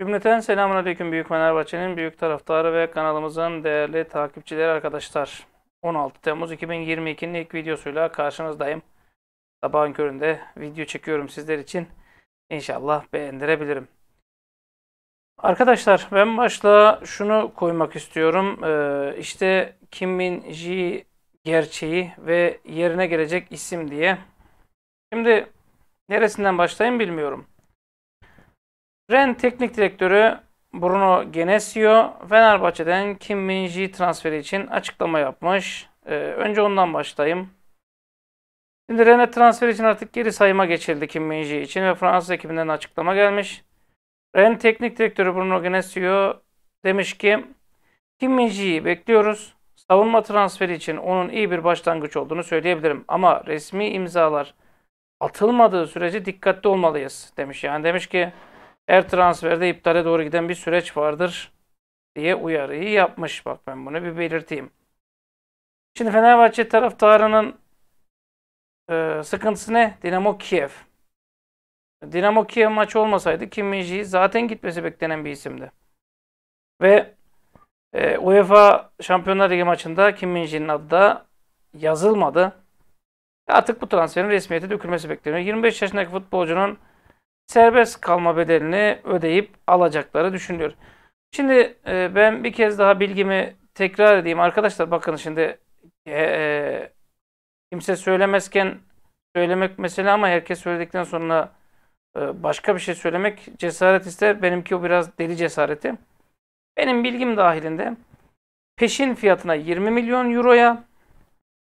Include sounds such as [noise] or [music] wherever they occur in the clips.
Cümleten selamun aleyküm Büyük Fenerbahçe'nin büyük taraftarı ve kanalımızın değerli takipçileri arkadaşlar. 16 Temmuz 2022'nin ilk videosuyla karşınızdayım. Sabahın köründe video çekiyorum sizler için. İnşallah beğendirebilirim. Arkadaşlar ben başta şunu koymak istiyorum. Ee, işte Kim Min Ji gerçeği ve yerine gelecek isim diye. Şimdi neresinden başlayayım bilmiyorum. Ren teknik direktörü Bruno Genesio Fenerbahçe'den Kim Minji transferi için açıklama yapmış. Ee, önce ondan başlayayım. Şimdi Ren'e transfer için artık geri sayıma geçildi Kim Minji için ve Fransız ekibinden açıklama gelmiş. Ren teknik direktörü Bruno Genesio demiş ki Kim Minji'yi bekliyoruz. Savunma transferi için onun iyi bir başlangıç olduğunu söyleyebilirim ama resmi imzalar atılmadığı sürece dikkatli olmalıyız demiş. Yani demiş ki her transferde iptale doğru giden bir süreç vardır diye uyarıyı yapmış. Bak ben bunu bir belirteyim. Şimdi Fenerbahçe taraftarının e, sıkıntısı ne? Dinamo Kiev. Dinamo Kiev maçı olmasaydı Kim zaten gitmesi beklenen bir isimdi. Ve e, UEFA Şampiyonlar Ligi maçında Kim adı da yazılmadı. Artık bu transferin resmiyete dökülmesi bekleniyor. 25 yaşındaki futbolcunun serbest kalma bedelini ödeyip alacakları düşünülüyor. Şimdi e, ben bir kez daha bilgimi tekrar edeyim. Arkadaşlar bakın şimdi e, e, kimse söylemezken söylemek mesela ama herkes söyledikten sonra e, başka bir şey söylemek cesaret ister. Benimki o biraz deli cesareti. Benim bilgim dahilinde peşin fiyatına 20 milyon euroya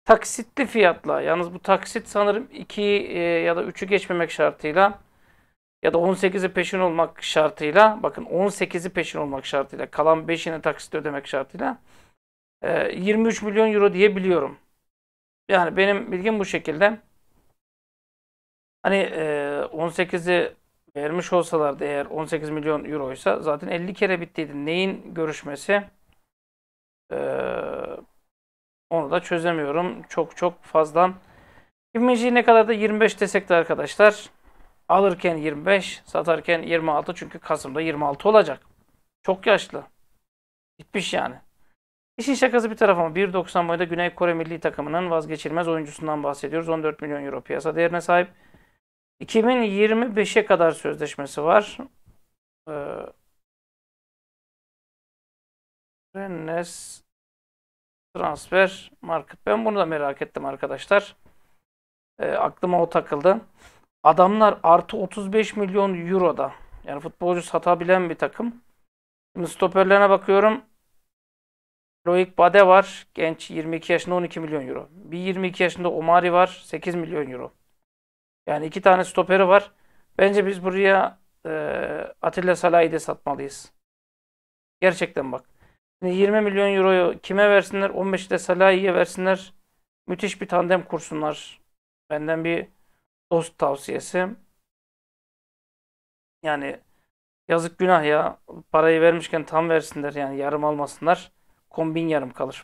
taksitli fiyatla yalnız bu taksit sanırım 2 e, ya da 3'ü geçmemek şartıyla ya da 18'i peşin olmak şartıyla bakın 18'i peşin olmak şartıyla kalan 5'ini taksit ödemek şartıyla 23 e, milyon euro diyebiliyorum. Yani benim bilgim bu şekilde. Hani 18'i e, vermiş olsalar eğer 18 milyon euroysa zaten 50 kere bittiydi. Neyin görüşmesi? E, onu da çözemiyorum. Çok çok fazla. İvmeciyi ne kadar da 25 desek de arkadaşlar Alırken 25, satarken 26 çünkü Kasım'da 26 olacak. Çok yaşlı. Bitmiş yani. İşin şakası bir tarafa ama 1.90 boyda Güney Kore milli takımının vazgeçilmez oyuncusundan bahsediyoruz. 14 milyon euro piyasa değerine sahip. 2025'e kadar sözleşmesi var. Ee, Rennes transfer market. Ben bunu da merak ettim arkadaşlar. E, aklıma o takıldı. Adamlar artı 35 milyon euroda. Yani futbolcu satabilen bir takım. Şimdi stoperlerine bakıyorum. Loic Bade var. Genç 22 yaşında 12 milyon euro. Bir 22 yaşında Omari var. 8 milyon euro. Yani iki tane stoperi var. Bence biz buraya e, Atilla Salah'ı da satmalıyız. Gerçekten bak. Şimdi 20 milyon euroyu kime versinler? 15'i de Salah'ı'ya versinler. Müthiş bir tandem kursunlar. Benden bir dost tavsiyesi. Yani yazık günah ya. Parayı vermişken tam versinler yani yarım almasınlar. Kombin yarım kalır.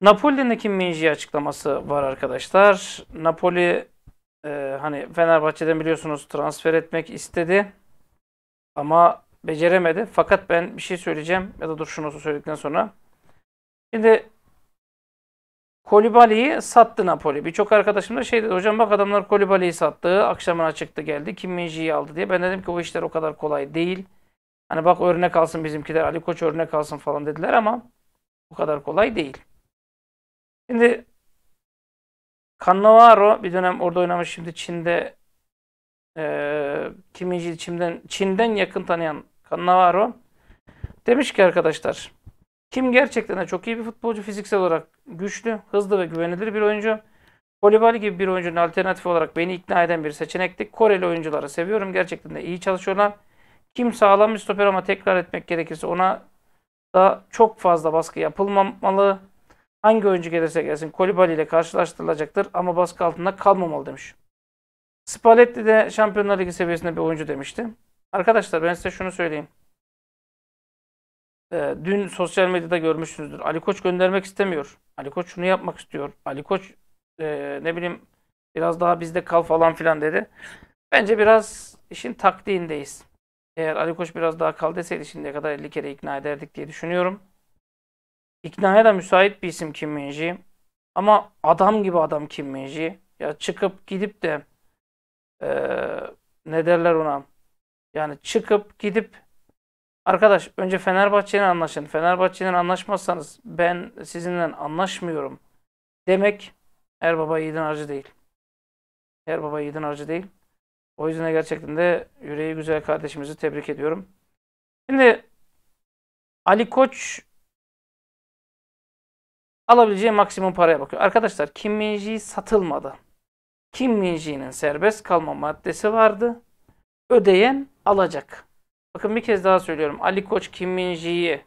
Napoli'deki Minji açıklaması var arkadaşlar. Napoli e, hani Fenerbahçe'den biliyorsunuz transfer etmek istedi. Ama beceremedi. Fakat ben bir şey söyleyeceğim ya da dur şunu söyledikten sonra. Şimdi Kolibali'yi sattı Napoli. Birçok arkadaşım da şey dedi. Hocam bak adamlar Kolibali'yi sattı. Akşamına çıktı geldi. Kim Minji'yi aldı diye. Ben dedim ki o işler o kadar kolay değil. Hani bak örnek alsın bizimkiler. Ali Koç örnek alsın falan dediler ama o kadar kolay değil. Şimdi Cannavaro bir dönem orada oynamış. Şimdi Çin'de e, Kim Minji'yi Çin'den, Çin'den yakın tanıyan Cannavaro demiş ki arkadaşlar kim gerçekten de çok iyi bir futbolcu. Fiziksel olarak güçlü, hızlı ve güvenilir bir oyuncu. Kolibali gibi bir oyuncunun alternatifi olarak beni ikna eden bir seçenekti. Koreli oyuncuları seviyorum. Gerçekten de iyi çalışıyorlar. Kim sağlam bir stoper ama tekrar etmek gerekirse ona da çok fazla baskı yapılmamalı. Hangi oyuncu gelirse gelsin Kolibali ile karşılaştırılacaktır ama baskı altında kalmamalı demiş. Spalletti de Şampiyonlar Ligi seviyesinde bir oyuncu demişti. Arkadaşlar ben size şunu söyleyeyim. E, dün sosyal medyada görmüşsünüzdür. Ali Koç göndermek istemiyor. Ali Koç şunu yapmak istiyor. Ali Koç e, ne bileyim biraz daha bizde kal falan filan dedi. Bence biraz işin taktiğindeyiz. Eğer Ali Koç biraz daha kal deseydi şimdiye kadar 50 kere ikna ederdik diye düşünüyorum. İknaya da müsait bir isim Kim Minji. Ama adam gibi adam Kim Minji. Ya çıkıp gidip de e, ne derler ona? Yani çıkıp gidip Arkadaş önce Fenerbahçe'yle anlaşın. Fenerbahçe'yle anlaşmazsanız ben sizinle anlaşmıyorum demek her baba yiğidin harcı değil. Her baba yiğidin harcı değil. O yüzden gerçekten de yüreği güzel kardeşimizi tebrik ediyorum. Şimdi Ali Koç alabileceği maksimum paraya bakıyor. Arkadaşlar Kim Minji satılmadı. Kim Minji'nin serbest kalma maddesi vardı. Ödeyen alacak. Bakın bir kez daha söylüyorum. Ali Koç Kim Minji'yi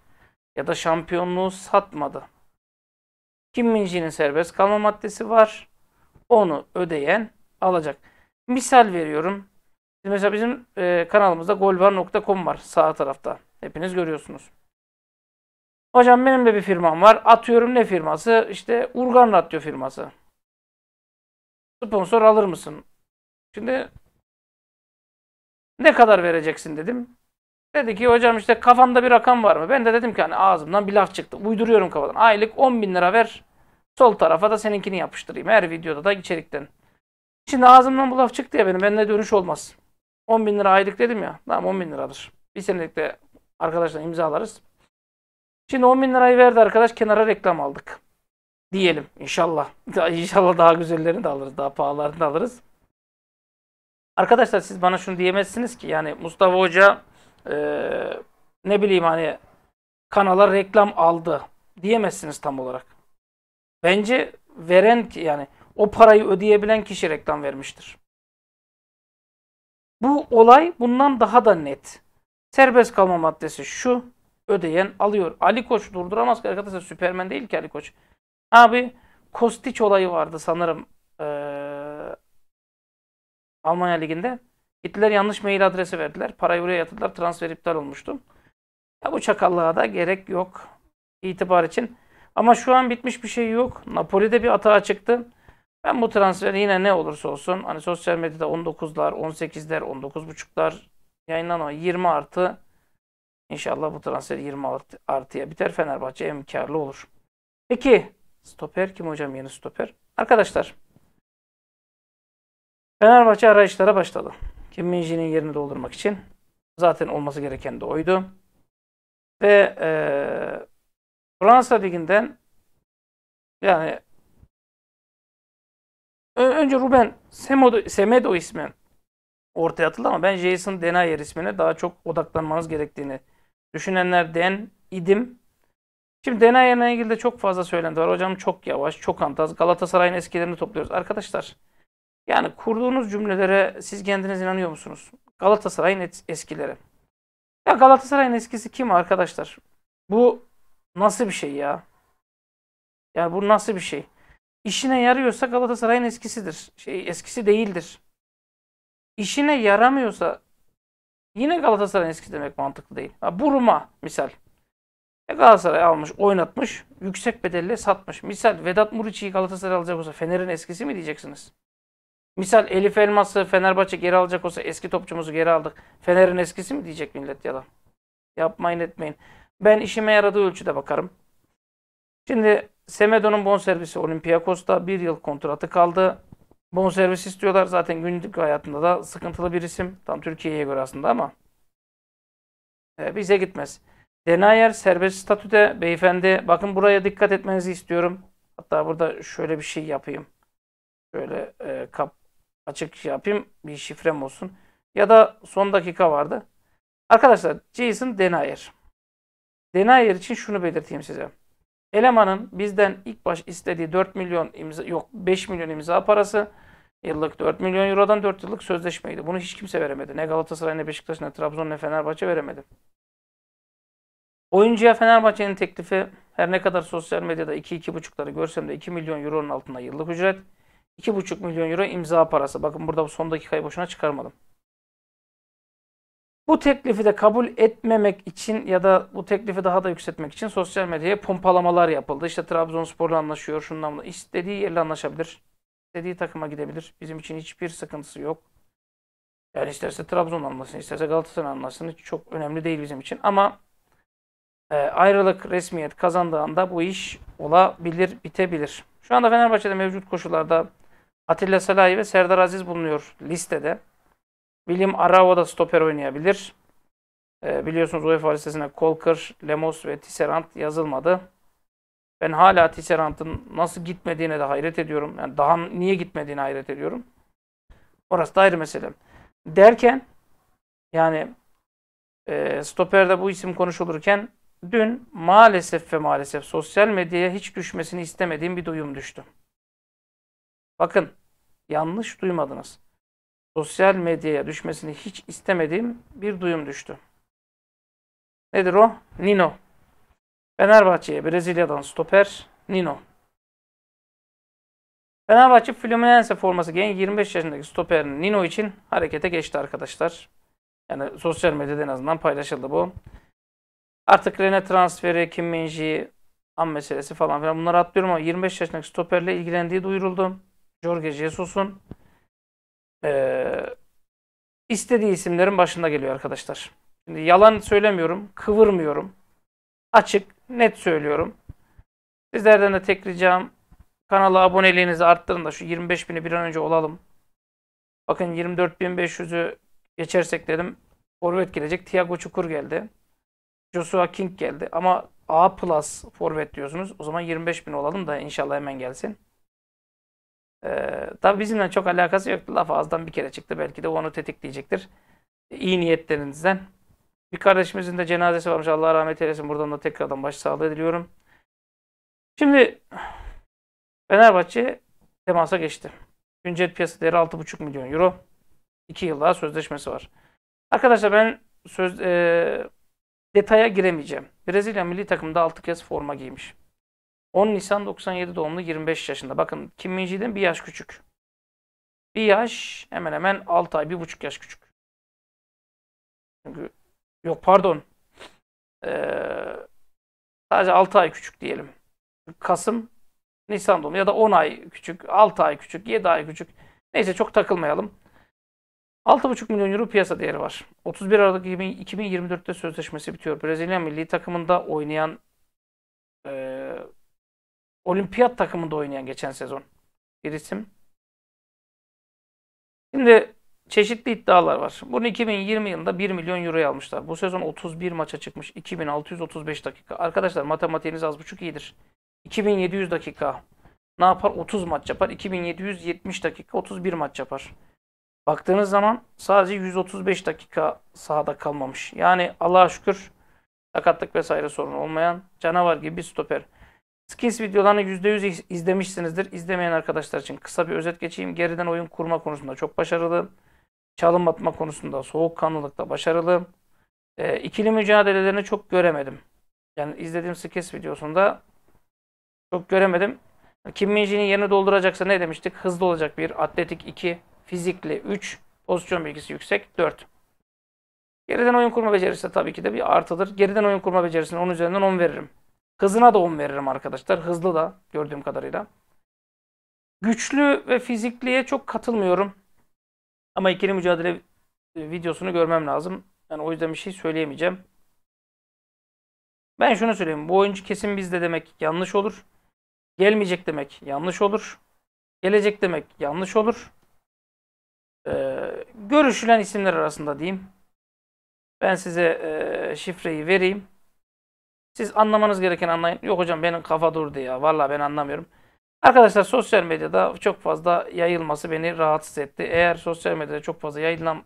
ya da şampiyonluğu satmadı. Kim Minji'nin serbest kalma maddesi var. Onu ödeyen alacak. Misal veriyorum. Mesela bizim e, kanalımızda golvar.com var sağ tarafta. Hepiniz görüyorsunuz. Hocam benim de bir firmam var. Atıyorum ne firması? İşte Urgan Radyo firması. Sponsor alır mısın? Şimdi ne kadar vereceksin dedim. Dedi ki hocam işte kafanda bir rakam var mı? Ben de dedim ki hani ağzımdan bir laf çıktı. Uyduruyorum kafadan. Aylık 10 bin lira ver. Sol tarafa da seninkini yapıştırayım. Her videoda da içerikten. Şimdi ağzımdan bu laf çıktı ya benim. Bende dönüş olmaz. 10 bin lira aylık dedim ya. Tamam 10 bin liradır. Bir senelik de arkadaşlar imzalarız. Şimdi 10 bin lirayı verdi arkadaş. Kenara reklam aldık. Diyelim inşallah. [laughs] İnşallah daha güzellerini de alırız. Daha pahalarını da alırız. Arkadaşlar siz bana şunu diyemezsiniz ki. Yani Mustafa Hoca e, ne bileyim hani kanala reklam aldı diyemezsiniz tam olarak. Bence veren yani o parayı ödeyebilen kişi reklam vermiştir. Bu olay bundan daha da net. Serbest kalma maddesi şu. Ödeyen alıyor. Ali Koç durduramaz ki arkadaşlar Süpermen değil ki Ali Koç. Abi Kostiç olayı vardı sanırım. Ee, Almanya Ligi'nde. Gittiler yanlış mail adresi verdiler. Parayı buraya yatırdılar. Transfer iptal olmuştu. Ya bu çakallığa da gerek yok. itibar için. Ama şu an bitmiş bir şey yok. Napoli'de bir atağa çıktı. Ben bu transferi yine ne olursa olsun hani sosyal medyada 19'lar, 18'ler, 19.5'lar yayınlanan 20 artı İnşallah bu transfer 20 artı, artıya biter. Fenerbahçe hem karlı olur. Peki stoper kim hocam yeni stoper? Arkadaşlar Fenerbahçe arayışlara başladı. Kim Minji'nin yerini doldurmak için zaten olması gereken de oydu. Ve e, Fransa Ligi'nden yani önce Ruben Semedo, Semedo ismi ortaya atıldı ama ben Jason Denayer ismine daha çok odaklanmanız gerektiğini düşünenlerden idim. Şimdi Denayer'le ilgili de çok fazla söylenti var. Hocam çok yavaş, çok antaz. Galatasaray'ın eskilerini topluyoruz. Arkadaşlar yani kurduğunuz cümlelere siz kendiniz inanıyor musunuz? Galatasaray'ın eskileri. Ya Galatasaray'ın eskisi kim arkadaşlar? Bu nasıl bir şey ya? ya bu nasıl bir şey? İşine yarıyorsa Galatasaray'ın eskisidir. Şey eskisi değildir. İşine yaramıyorsa yine Galatasaray'ın eskisi demek mantıklı değil. Ha, Buruma misal. E Galatasaray almış, oynatmış, yüksek bedelle satmış. Misal Vedat Muriçi'yi Galatasaray alacak olsa Fener'in eskisi mi diyeceksiniz? Misal Elif Elmas'ı Fenerbahçe geri alacak olsa eski topçumuzu geri aldık. Fener'in eskisi mi diyecek millet yalan. Yapmayın etmeyin. Ben işime yaradığı ölçüde bakarım. Şimdi Semedo'nun bonservisi Olympiakos'ta bir yıl kontratı kaldı. Bonservis istiyorlar. Zaten günlük hayatında da sıkıntılı bir isim. Tam Türkiye'ye göre aslında ama. E, bize gitmez. Denayer serbest statüde beyefendi. Bakın buraya dikkat etmenizi istiyorum. Hatta burada şöyle bir şey yapayım. Şöyle e, kap açık yapayım. Bir şifrem olsun. Ya da son dakika vardı. Arkadaşlar JSON Denayer Denayer için şunu belirteyim size. Elemanın bizden ilk baş istediği 4 milyon imza yok 5 milyon imza parası yıllık 4 milyon eurodan 4 yıllık sözleşmeydi. Bunu hiç kimse veremedi. Ne Galatasaray ne Beşiktaş ne Trabzon ne Fenerbahçe veremedi. Oyuncuya Fenerbahçe'nin teklifi her ne kadar sosyal medyada 2-2,5'ları görsem de 2 milyon euronun altında yıllık ücret. 2,5 milyon euro imza parası. Bakın burada bu son dakikayı boşuna çıkarmadım. Bu teklifi de kabul etmemek için ya da bu teklifi daha da yükseltmek için sosyal medyaya pompalamalar yapıldı. İşte Trabzonspor'la anlaşıyor, şundan da istediği yerle anlaşabilir. İstediği takıma gidebilir. Bizim için hiçbir sıkıntısı yok. Yani isterse Trabzon anlasın, isterse Galatasaray anlasın. Çok önemli değil bizim için. Ama e, ayrılık, resmiyet kazandığı anda bu iş olabilir, bitebilir. Şu anda Fenerbahçe'de mevcut koşullarda Atilla Salahi ve Serdar Aziz bulunuyor listede. William Arao da stoper oynayabilir. E, biliyorsunuz UEFA listesine Kolkır, Lemos ve Tisserand yazılmadı. Ben hala Tisserand'ın nasıl gitmediğine de hayret ediyorum. Yani daha niye gitmediğine hayret ediyorum. Orası da ayrı mesele. Derken yani e, stoperde bu isim konuşulurken dün maalesef ve maalesef sosyal medyaya hiç düşmesini istemediğim bir duyum düştü. Bakın yanlış duymadınız. Sosyal medyaya düşmesini hiç istemediğim bir duyum düştü. Nedir o? Nino. Fenerbahçe'ye Brezilya'dan stoper Nino. Fenerbahçe Fluminense forması giyen 25 yaşındaki stoper Nino için harekete geçti arkadaşlar. Yani sosyal medyada en azından paylaşıldı bu. Artık Rene transferi, Kim Minji, an meselesi falan filan bunları atlıyorum ama 25 yaşındaki stoperle ilgilendiği duyuruldu. Jorge Jesus'un e, istediği isimlerin başında geliyor arkadaşlar. Şimdi yalan söylemiyorum, kıvırmıyorum. Açık, net söylüyorum. Sizlerden de tek ricam kanala aboneliğinizi arttırın da şu 25 bini bir an önce olalım. Bakın 24.500'ü geçersek dedim. Forvet gelecek. Thiago Çukur geldi. Joshua King geldi. Ama A plus forvet diyorsunuz. O zaman 25 bin olalım da inşallah hemen gelsin. Ee, tabii bizimle çok alakası yoktu. Laf ağızdan bir kere çıktı. Belki de onu tetikleyecektir. İyi niyetlerinizden. Bir kardeşimizin de cenazesi varmış. Allah rahmet eylesin. Buradan da tekrardan başsağlığı diliyorum. Şimdi Fenerbahçe temasa geçti. Güncel piyasa değeri 6,5 milyon euro. 2 yıl daha sözleşmesi var. Arkadaşlar ben söz e, detaya giremeyeceğim. Brezilya milli takımda 6 kez forma giymiş. 10 Nisan 97 doğumlu 25 yaşında. Bakın Kim Min bir yaş küçük. Bir yaş hemen hemen 6 ay, bir buçuk yaş küçük. Çünkü yok pardon. Ee, sadece 6 ay küçük diyelim. Kasım, Nisan doğumlu ya da 10 ay küçük, 6 ay küçük, 7 ay küçük. Neyse çok takılmayalım. 6,5 milyon euro piyasa değeri var. 31 Aralık 2024'te sözleşmesi bitiyor. Brezilya milli takımında oynayan e, Olimpiyat takımında oynayan geçen sezon bir isim. Şimdi çeşitli iddialar var. Bunu 2020 yılında 1 milyon euroya almışlar. Bu sezon 31 maça çıkmış. 2635 dakika. Arkadaşlar matematiğiniz az buçuk iyidir. 2700 dakika. Ne yapar? 30 maç yapar. 2770 dakika 31 maç yapar. Baktığınız zaman sadece 135 dakika sahada kalmamış. Yani Allah'a şükür sakatlık vesaire sorun olmayan canavar gibi bir stoper. Skins videolarını %100 izlemişsinizdir. İzlemeyen arkadaşlar için kısa bir özet geçeyim. Geriden oyun kurma konusunda çok başarılı. Çalım atma konusunda soğukkanlılıkta başarılı. E, İkili mücadelelerini çok göremedim. Yani izlediğim Skins videosunda çok göremedim. Kim Minji'nin yerini dolduracaksa ne demiştik? Hızlı olacak bir, atletik 2, fizikli 3, pozisyon bilgisi yüksek 4. Geriden oyun kurma becerisi tabii ki de bir artıdır. Geriden oyun kurma becerisine 10 üzerinden 10 veririm. Hızına da 10 veririm arkadaşlar. Hızlı da gördüğüm kadarıyla. Güçlü ve fizikliğe çok katılmıyorum. Ama ikili mücadele e, videosunu görmem lazım. Yani o yüzden bir şey söyleyemeyeceğim. Ben şunu söyleyeyim. Bu oyuncu kesin bizde demek yanlış olur. Gelmeyecek demek yanlış olur. Gelecek demek yanlış olur. Ee, görüşülen isimler arasında diyeyim. Ben size e, şifreyi vereyim. Siz anlamanız gereken anlayın. Yok hocam benim kafa durdu ya. vallahi ben anlamıyorum. Arkadaşlar sosyal medyada çok fazla yayılması beni rahatsız etti. Eğer sosyal medyada çok fazla yayılan,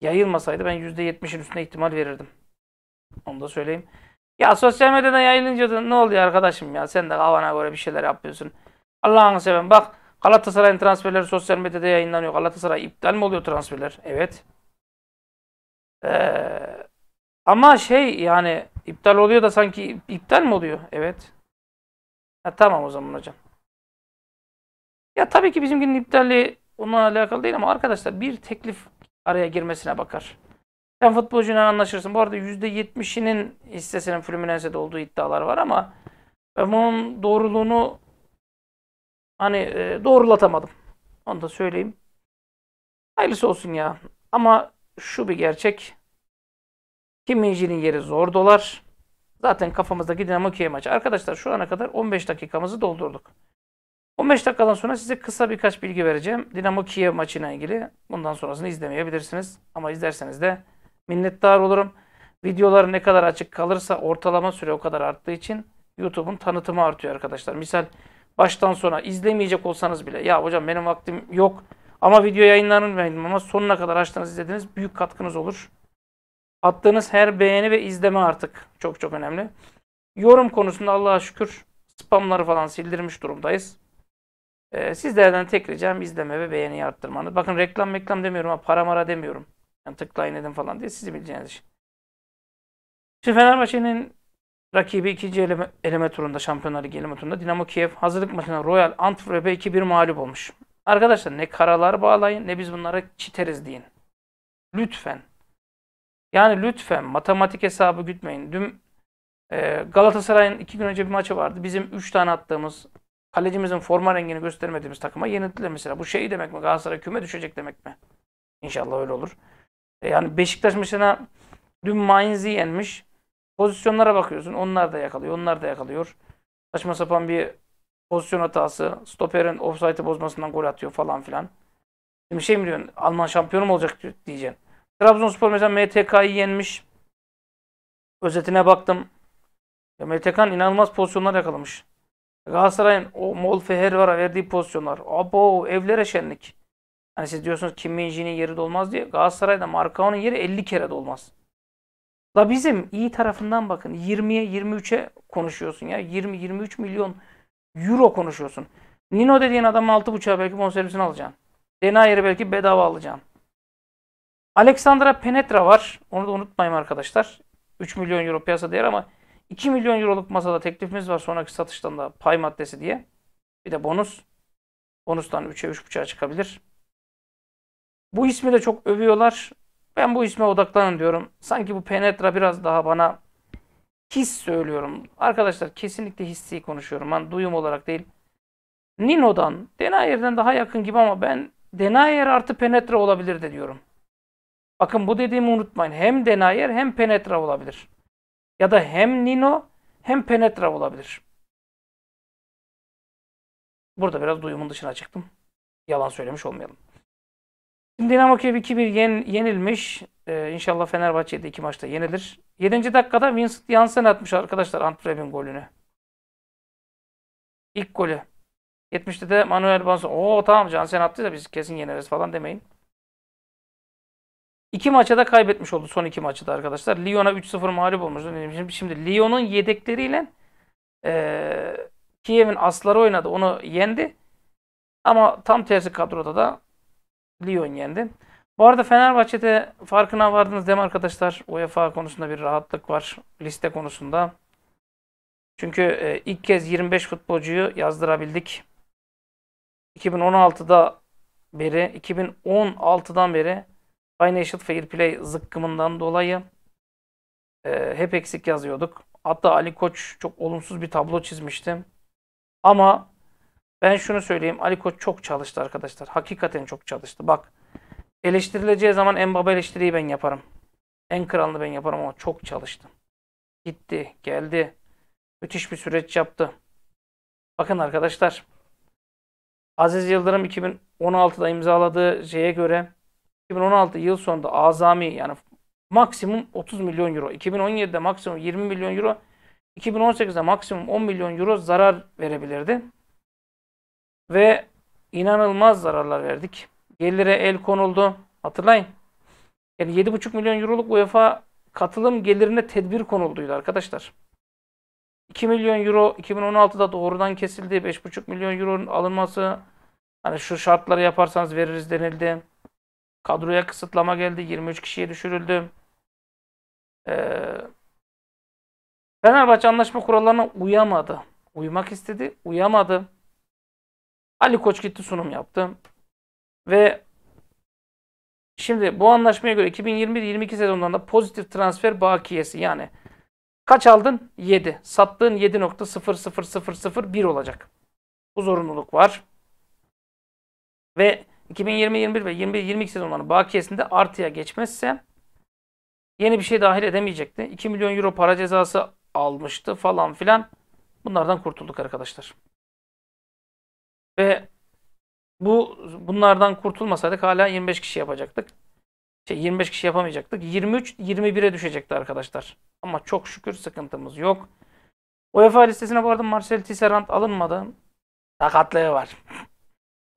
yayılmasaydı ben %70'in üstüne ihtimal verirdim. Onu da söyleyeyim. Ya sosyal medyada yayılınca da ne oluyor arkadaşım ya? Sen de Havana göre bir şeyler yapıyorsun. Allah'ını seven bak Galatasaray'ın transferleri sosyal medyada yayınlanıyor. Galatasaray iptal mi oluyor transferler? Evet. Ee, ama şey yani İptal oluyor da sanki iptal mi oluyor? Evet. Ha, tamam o zaman hocam. Ya tabii ki bizimkinin iptali onunla alakalı değil ama arkadaşlar bir teklif araya girmesine bakar. Sen futbolcuyla anlaşırsın. Bu arada %70'inin hissesinin Fluminense'de olduğu iddialar var ama ben bunun doğruluğunu hani e, doğrulatamadım. Onu da söyleyeyim. Hayırlısı olsun ya. Ama şu bir gerçek. Kim Minji'nin yeri zor dolar. Zaten kafamızdaki Dinamo Kiev maçı. Arkadaşlar şu ana kadar 15 dakikamızı doldurduk. 15 dakikadan sonra size kısa birkaç bilgi vereceğim. Dinamo Kiev maçına ilgili. Bundan sonrasını izlemeyebilirsiniz. Ama izlerseniz de minnettar olurum. Videolar ne kadar açık kalırsa ortalama süre o kadar arttığı için YouTube'un tanıtımı artıyor arkadaşlar. Misal baştan sona izlemeyecek olsanız bile ya hocam benim vaktim yok ama video yayınlanır ama sonuna kadar açtınız izlediniz büyük katkınız olur. Attığınız her beğeni ve izleme artık çok çok önemli. Yorum konusunda Allah'a şükür spamları falan sildirmiş durumdayız. Ee, sizlerden tek ricam izleme ve beğeni arttırmanız. Bakın reklam reklam demiyorum ama para mara demiyorum. Yani tıklayın edin falan diye sizi bileceğiniz için. Şimdi Fenerbahçe'nin rakibi ikinci eleme, eleme turunda, Şampiyonlar Ligi eleme turunda Dinamo Kiev hazırlık maçına Royal Antwerp'e 2-1 mağlup olmuş. Arkadaşlar ne karalar bağlayın ne biz bunlara çiteriz deyin. Lütfen yani lütfen matematik hesabı gütmeyin. Dün e, Galatasaray'ın iki gün önce bir maçı vardı. Bizim üç tane attığımız kalecimizin forma rengini göstermediğimiz takıma yenildiler mesela. Bu şey demek mi? Galatasaray küme düşecek demek mi? İnşallah öyle olur. E, yani Beşiktaş mesela dün Mainz'i yenmiş. Pozisyonlara bakıyorsun. Onlar da yakalıyor. Onlar da yakalıyor. Saçma sapan bir pozisyon hatası. Stoperin offside'ı bozmasından gol atıyor falan filan. Şimdi şey mi diyorsun? Alman şampiyonu mu olacak diyeceksin. Trabzonspor mesela MTK'yı yenmiş. Özetine baktım. Ya MTK'nın inanılmaz pozisyonlar yakalamış. Galatasaray'ın o Mol var, verdiği pozisyonlar. Abo evlere şenlik. Hani siz diyorsunuz Kim Minji'nin yeri dolmaz diye. Galatasaray'da Markao'nun yeri 50 kere dolmaz. La bizim iyi tarafından bakın. 20'ye 23'e konuşuyorsun ya. 20-23 milyon euro konuşuyorsun. Nino dediğin adam 6.5'a belki bonservisini alacaksın. Denayer'i belki bedava alacaksın. Alexandra Penetra var. Onu da unutmayın arkadaşlar. 3 milyon euro piyasa değer ama 2 milyon euroluk masada teklifimiz var sonraki satıştan da pay maddesi diye. Bir de bonus. Bonustan 3'e 3.5'a çıkabilir. Bu ismi de çok övüyorlar. Ben bu isme odaklanın diyorum. Sanki bu Penetra biraz daha bana his söylüyorum. Arkadaşlar kesinlikle hissi konuşuyorum. Ben duyum olarak değil. Nino'dan, Denayer'den daha yakın gibi ama ben Denayer artı Penetra olabilir de diyorum. Bakın bu dediğimi unutmayın. Hem denayer hem penetra olabilir. Ya da hem nino hem penetra olabilir. Burada biraz duyumun dışına çıktım. Yalan söylemiş olmayalım. Şimdi Dinamo Kiev 2-1 yen, yenilmiş. Ee, inşallah Fenerbahçe'de iki maçta yenilir. 7. dakikada Vincent Janssen atmış arkadaşlar Antwerp'in golünü. İlk golü. 70'te de Manuel Banson. Oo tamam Janssen attıysa biz kesin yeneriz falan demeyin. İki maça da kaybetmiş oldu son iki maçı da arkadaşlar. Lyon'a 3-0 mağlup olmuştu. Şimdi, şimdi Lyon'un yedekleriyle e, Kiev'in asları oynadı. Onu yendi. Ama tam tersi kadroda da Lyon yendi. Bu arada Fenerbahçe'de farkına vardınız değil mi arkadaşlar? UEFA konusunda bir rahatlık var liste konusunda. Çünkü e, ilk kez 25 futbolcuyu yazdırabildik. 2016'da beri, 2016'dan beri Financial Fair Play zıkkımından dolayı e, hep eksik yazıyorduk. Hatta Ali Koç çok olumsuz bir tablo çizmişti. Ama ben şunu söyleyeyim. Ali Koç çok çalıştı arkadaşlar. Hakikaten çok çalıştı. Bak eleştirileceği zaman en baba eleştiriyi ben yaparım. En kralını ben yaparım ama çok çalıştı. Gitti, geldi. Müthiş bir süreç yaptı. Bakın arkadaşlar. Aziz Yıldırım 2016'da imzaladığı şeye göre 2016 yıl sonunda azami yani maksimum 30 milyon euro. 2017'de maksimum 20 milyon euro. 2018'de maksimum 10 milyon euro zarar verebilirdi. Ve inanılmaz zararlar verdik. Gelire el konuldu. Hatırlayın. Yani 7,5 milyon euroluk UEFA katılım gelirine tedbir konulduydu arkadaşlar. 2 milyon euro 2016'da doğrudan kesildi. 5,5 milyon euronun alınması hani şu şartları yaparsanız veririz denildi. Kadroya kısıtlama geldi. 23 kişiye düşürüldü. Ee, Fenerbahçe anlaşma kurallarına uyamadı. Uymak istedi. Uyamadı. Ali Koç gitti sunum yaptı. Ve şimdi bu anlaşmaya göre 2021-22 sezonlarında pozitif transfer bakiyesi yani kaç aldın? 7. Sattığın 7.00001 olacak. Bu zorunluluk var. Ve 2020-21 ve 21-22 sezonlarının bakiyesinde artıya geçmezse yeni bir şey dahil edemeyecekti. 2 milyon euro para cezası almıştı falan filan. Bunlardan kurtulduk arkadaşlar. Ve bu bunlardan kurtulmasaydık hala 25 kişi yapacaktık. Şey 25 kişi yapamayacaktık. 23 21'e düşecekti arkadaşlar. Ama çok şükür sıkıntımız yok. UEFA listesine bu arada Marcel Tisserand alınmadı. Sakatlığı var.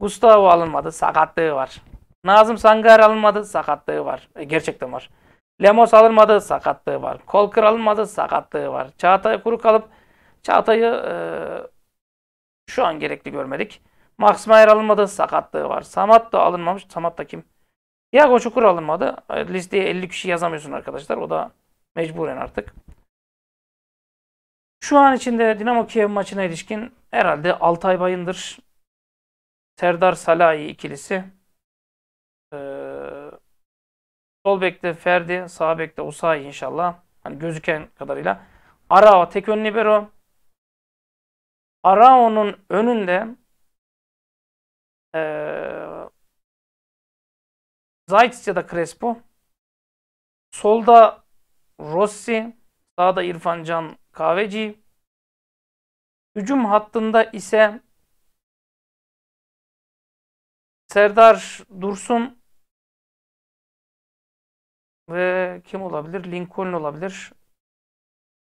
Gustavo alınmadı. Sakatlığı var. Nazım Sangar alınmadı. Sakatlığı var. E, gerçekten var. Lemos alınmadı. Sakatlığı var. Kolkır alınmadı. Sakatlığı var. Çağatay kuru kalıp Çağatay'ı e, şu an gerekli görmedik. Max Mayer alınmadı. Sakatlığı var. Samat da alınmamış. Samat da kim? Yago Çukur alınmadı. E, listeye 50 kişi yazamıyorsun arkadaşlar. O da mecburen artık. Şu an içinde Dinamo Kiev maçına ilişkin herhalde Altay Bayındır Serdar Salahi ikilisi. Ee, sol bekte Ferdi, sağ bekte Usai inşallah. Hani gözüken kadarıyla. Arao tek ön libero. Arao'nun önünde ee, Zayt ya da Crespo. Solda Rossi, sağda İrfan Can Kahveci. Hücum hattında ise Serdar Dursun ve kim olabilir? Lincoln olabilir.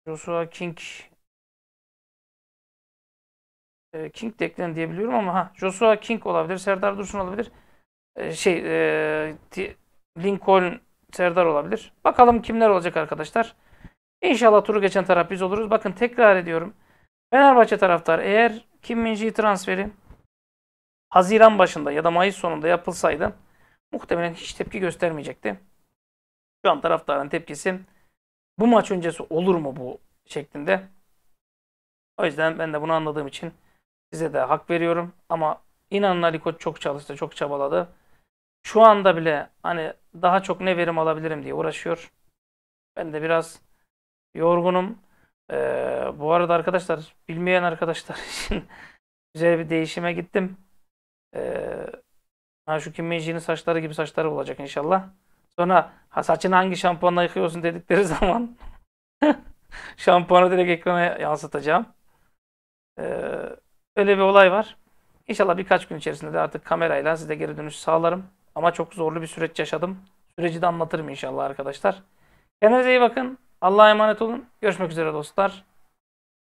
Joshua King ee, King de diyebiliyorum ama ha, Joshua King olabilir. Serdar Dursun olabilir. Ee, şey e, Lincoln Serdar olabilir. Bakalım kimler olacak arkadaşlar. İnşallah turu geçen taraf biz oluruz. Bakın tekrar ediyorum. Fenerbahçe taraftar eğer Kim Minji'yi transferi Haziran başında ya da Mayıs sonunda yapılsaydı muhtemelen hiç tepki göstermeyecekti. Şu an taraftarın tepkisi bu maç öncesi olur mu bu şeklinde. O yüzden ben de bunu anladığım için size de hak veriyorum. Ama inanın Ali Koç çok çalıştı, çok çabaladı. Şu anda bile hani daha çok ne verim alabilirim diye uğraşıyor. Ben de biraz yorgunum. Ee, bu arada arkadaşlar, bilmeyen arkadaşlar [laughs] için güzel bir değişime gittim. Ee, ha şu Kim Minji'nin saçları gibi saçları olacak inşallah. Sonra ha, saçını hangi şampuanla yıkıyorsun dedikleri [laughs] zaman [laughs] şampuanı direkt ekrana yansıtacağım. Ee, öyle bir olay var. İnşallah birkaç gün içerisinde de artık kamerayla size geri dönüş sağlarım. Ama çok zorlu bir süreç yaşadım. Süreci de anlatırım inşallah arkadaşlar. Kendinize iyi bakın. Allah'a emanet olun. Görüşmek üzere dostlar.